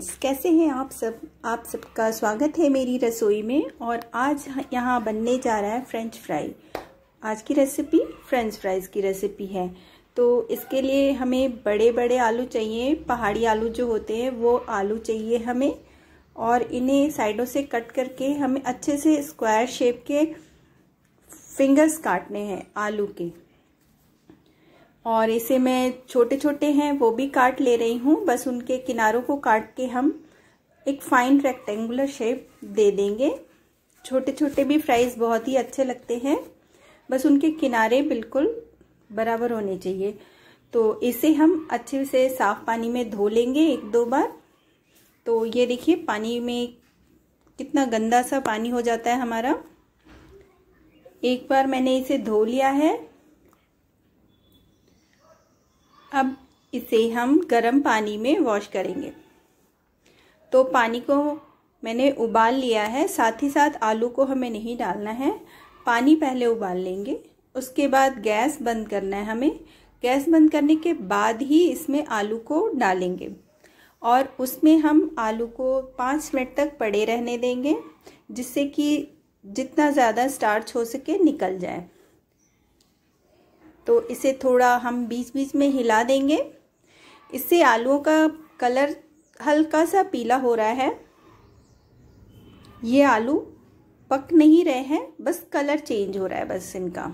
friends कैसे हैं आप सब आप सबका स्वागत है मेरी रसोई में और आज यहाँ बनने जा रहा है फ्रेंच फ्राई आज की रेसिपी फ्रेंच फ्राइज़ की रेसिपी है तो इसके लिए हमें बड़े बड़े आलू चाहिए पहाड़ी आलू जो होते हैं वो आलू चाहिए हमें और इन्हें साइडों से कट करके हमें अच्छे से स्क्वायर शेप के फिंगर्स काटने हैं आलू के और इसे मैं छोटे छोटे हैं वो भी काट ले रही हूँ बस उनके किनारों को काट के हम एक फाइन रेक्टेंगुलर शेप दे देंगे छोटे छोटे भी फ्राइज बहुत ही अच्छे लगते हैं बस उनके किनारे बिल्कुल बराबर होने चाहिए तो इसे हम अच्छे से साफ पानी में धो लेंगे एक दो बार तो ये देखिए पानी में कितना गंदा सा पानी हो जाता है हमारा एक बार मैंने इसे धो लिया है अब इसे हम गर्म पानी में वॉश करेंगे तो पानी को मैंने उबाल लिया है साथ ही साथ आलू को हमें नहीं डालना है पानी पहले उबाल लेंगे उसके बाद गैस बंद करना है हमें गैस बंद करने के बाद ही इसमें आलू को डालेंगे और उसमें हम आलू को पाँच मिनट तक पड़े रहने देंगे जिससे कि जितना ज़्यादा स्टार्च हो सके निकल जाए तो इसे थोड़ा हम बीच बीच में हिला देंगे इससे आलूओं का कलर हल्का सा पीला हो रहा है ये आलू पक नहीं रहे हैं बस कलर चेंज हो रहा है बस इनका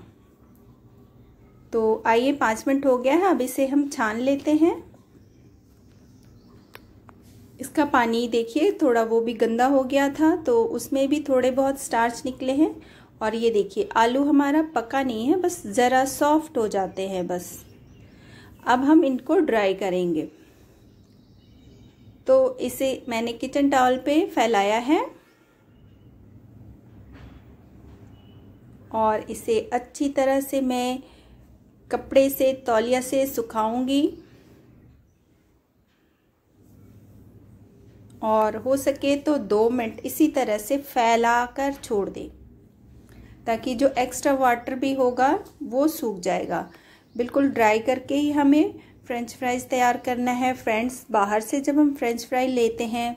तो आइए पाँच मिनट हो गया है अब इसे हम छान लेते हैं इसका पानी देखिए थोड़ा वो भी गंदा हो गया था तो उसमें भी थोड़े बहुत स्टार्च निकले हैं और ये देखिए आलू हमारा पका नहीं है बस ज़रा सॉफ्ट हो जाते हैं बस अब हम इनको ड्राई करेंगे तो इसे मैंने किचन टावल पे फैलाया है और इसे अच्छी तरह से मैं कपड़े से तौलिया से सुखाऊंगी और हो सके तो दो मिनट इसी तरह से फैला कर छोड़ दें ताकि जो एक्स्ट्रा वाटर भी होगा वो सूख जाएगा बिल्कुल ड्राई करके ही हमें फ्रेंच फ्राइज़ तैयार करना है फ्रेंड्स बाहर से जब हम फ्रेंच फ्राई लेते हैं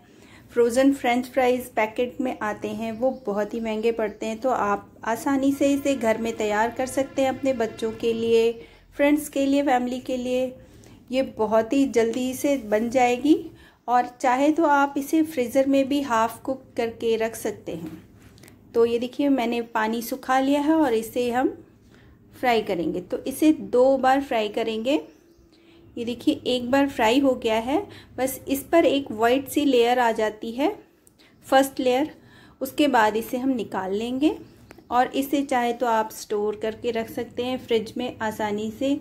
फ्रोज़न फ्रेंच फ्राइज़ पैकेट में आते हैं वो बहुत ही महंगे पड़ते हैं तो आप आसानी से इसे घर में तैयार कर सकते हैं अपने बच्चों के लिए फ्रेंड्स के लिए फैमिली के लिए ये बहुत ही जल्दी से बन जाएगी और चाहे तो आप इसे फ्रीज़र में भी हाफ़ कुक करके रख सकते हैं तो ये देखिए मैंने पानी सुखा लिया है और इसे हम फ्राई करेंगे तो इसे दो बार फ्राई करेंगे ये देखिए एक बार फ्राई हो गया है बस इस पर एक वाइट सी लेयर आ जाती है फर्स्ट लेयर उसके बाद इसे हम निकाल लेंगे और इसे चाहे तो आप स्टोर करके रख सकते हैं फ्रिज में आसानी से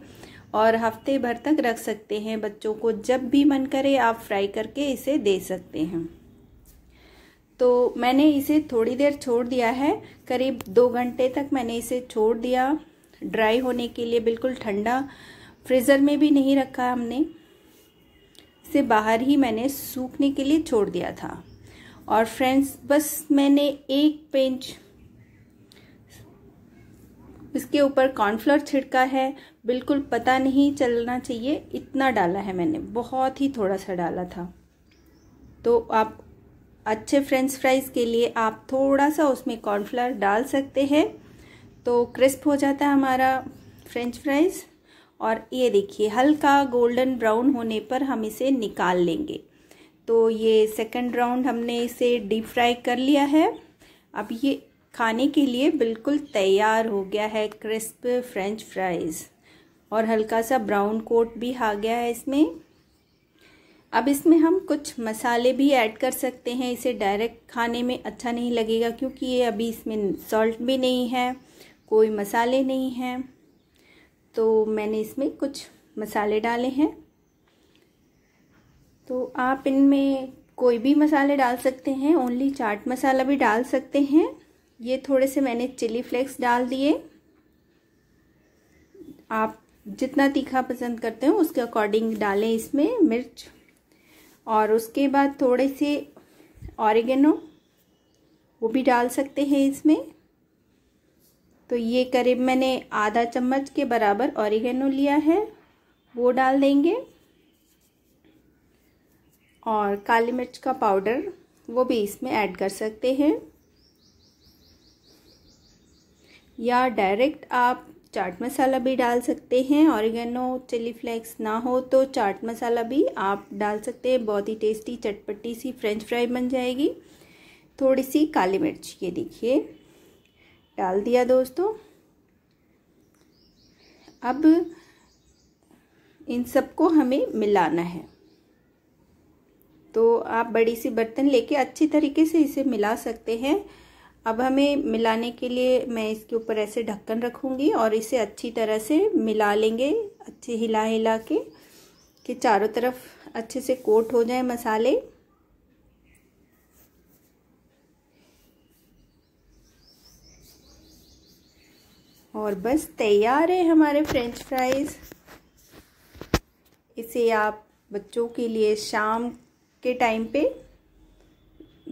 और हफ्ते भर तक रख सकते हैं बच्चों को जब भी मन करे आप फ्राई करके इसे दे सकते हैं तो मैंने इसे थोड़ी देर छोड़ दिया है करीब दो घंटे तक मैंने इसे छोड़ दिया ड्राई होने के लिए बिल्कुल ठंडा फ्रीज़र में भी नहीं रखा हमने इसे बाहर ही मैंने सूखने के लिए छोड़ दिया था और फ्रेंड्स बस मैंने एक पिंच इसके ऊपर कॉर्नफ्लोर छिड़का है बिल्कुल पता नहीं चलना चाहिए इतना डाला है मैंने बहुत ही थोड़ा सा डाला था तो आप अच्छे फ्रेंच फ्राइज़ के लिए आप थोड़ा सा उसमें कॉर्नफ्लावर डाल सकते हैं तो क्रिस्प हो जाता है हमारा फ्रेंच फ्राइज़ और ये देखिए हल्का गोल्डन ब्राउन होने पर हम इसे निकाल लेंगे तो ये सेकंड राउंड हमने इसे डीप फ्राई कर लिया है अब ये खाने के लिए बिल्कुल तैयार हो गया है क्रिस्प फ्रेंच फ्राइज़ और हल्का सा ब्राउन कोट भी आ गया है इसमें अब इसमें हम कुछ मसाले भी ऐड कर सकते हैं इसे डायरेक्ट खाने में अच्छा नहीं लगेगा क्योंकि ये अभी इसमें सॉल्ट भी नहीं है कोई मसाले नहीं हैं तो मैंने इसमें कुछ मसाले डाले हैं तो आप इनमें कोई भी मसाले डाल सकते हैं ओनली चाट मसाला भी डाल सकते हैं ये थोड़े से मैंने चिली फ्लेक्स डाल दिए आप जितना तीखा पसंद करते हो उसके अकॉर्डिंग डालें इसमें मिर्च और उसके बाद थोड़े से ऑरिगेनो वो भी डाल सकते हैं इसमें तो ये करीब मैंने आधा चम्मच के बराबर ऑरिगेनो लिया है वो डाल देंगे और काली मिर्च का पाउडर वो भी इसमें ऐड कर सकते हैं या डायरेक्ट आप चाट मसाला भी डाल सकते हैं ऑरिगेनो चिली फ्लेक्स ना हो तो चाट मसाला भी आप डाल सकते हैं बहुत ही टेस्टी चटपटी सी फ्रेंच फ्राई बन जाएगी थोड़ी सी काली मिर्च ये देखिए डाल दिया दोस्तों अब इन सबको हमें मिलाना है तो आप बड़ी सी बर्तन लेके अच्छी तरीके से इसे मिला सकते हैं अब हमें मिलाने के लिए मैं इसके ऊपर ऐसे ढक्कन रखूंगी और इसे अच्छी तरह से मिला लेंगे अच्छे हिला हिला के कि चारों तरफ अच्छे से कोट हो जाए मसाले और बस तैयार है हमारे फ्रेंच फ्राइज़ इसे आप बच्चों के लिए शाम के टाइम पे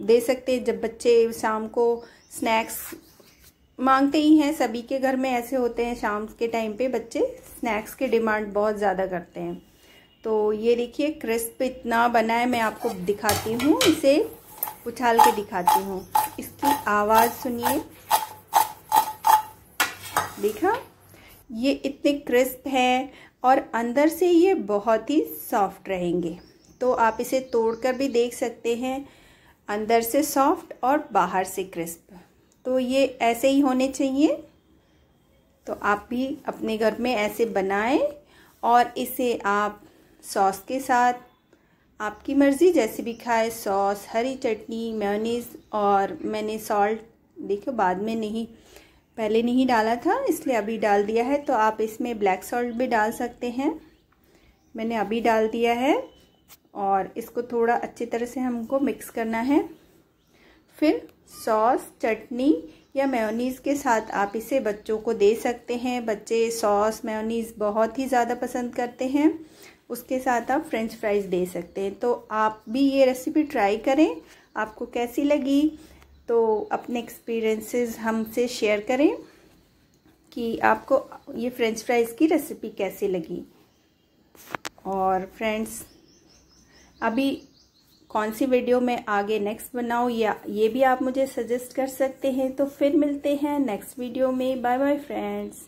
दे सकते जब बच्चे शाम को स्नैक्स मांगते ही हैं सभी के घर में ऐसे होते हैं शाम के टाइम पे बच्चे स्नैक्स के डिमांड बहुत ज़्यादा करते हैं तो ये देखिए क्रिस्प इतना बना है मैं आपको दिखाती हूँ इसे उछाल के दिखाती हूँ इसकी आवाज़ सुनिए देखा ये इतने क्रिस्प है और अंदर से ये बहुत ही सॉफ्ट रहेंगे तो आप इसे तोड़कर भी देख सकते हैं अंदर से सॉफ्ट और बाहर से क्रिस्प तो ये ऐसे ही होने चाहिए तो आप भी अपने घर में ऐसे बनाएं और इसे आप सॉस के साथ आपकी मर्ज़ी जैसे भी खाए सॉस हरी चटनी मेयोनीज और मैंने सॉल्ट देखो बाद में नहीं पहले नहीं डाला था इसलिए अभी डाल दिया है तो आप इसमें ब्लैक सॉल्ट भी डाल सकते हैं मैंने अभी डाल दिया है और इसको थोड़ा अच्छी तरह से हमको मिक्स करना है फिर सॉस चटनी या मेयोनीज़ के साथ आप इसे बच्चों को दे सकते हैं बच्चे सॉस मेयोनीज़ बहुत ही ज़्यादा पसंद करते हैं उसके साथ आप फ्रेंच फ्राइज़ दे सकते हैं तो आप भी ये रेसिपी ट्राई करें आपको कैसी लगी तो अपने एक्सपीरियंसेस हमसे शेयर करें कि आपको ये फ्रेंच फ्राइज़ की रेसिपी कैसी लगी और फ्रेंड्स अभी कौन सी वीडियो में आगे नेक्स्ट बनाऊँ या ये भी आप मुझे सजेस्ट कर सकते हैं तो फिर मिलते हैं नेक्स्ट वीडियो में बाय बाय फ्रेंड्स